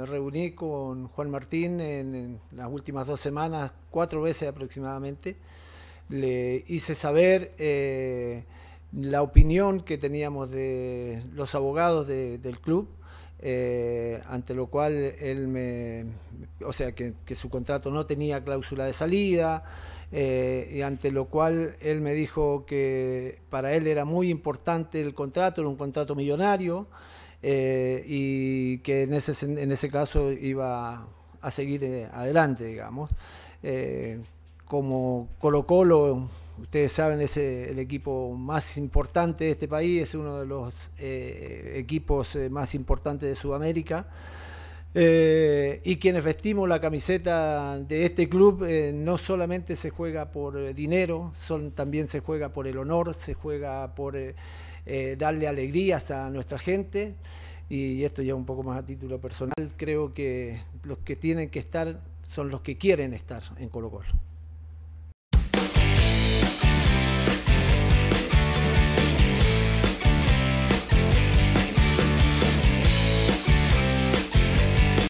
me reuní con Juan Martín en, las últimas dos semanas, cuatro veces aproximadamente. Le hice saber eh, la opinión que teníamos de los abogados del club, eh, ante lo cual él me, o sea, que, su contrato no tenía cláusula de salida, eh, y ante lo cual él me dijo que para él era muy importante el contrato, era un contrato millonario. Eh, y que en ese, caso iba a seguir eh, adelante, digamos. Eh, como Colo Colo, ustedes saben, es el equipo más importante de este país, es uno de los equipos más importantes de Sudamérica. Eh, y quienes vestimos la camiseta de este club eh, no solamente se juega por eh, dinero, también se juega por el honor, se juega por darle alegrías a nuestra gente. Y esto ya un poco más a título personal, creo que los que tienen que estar son los que quieren estar en Colo Colo.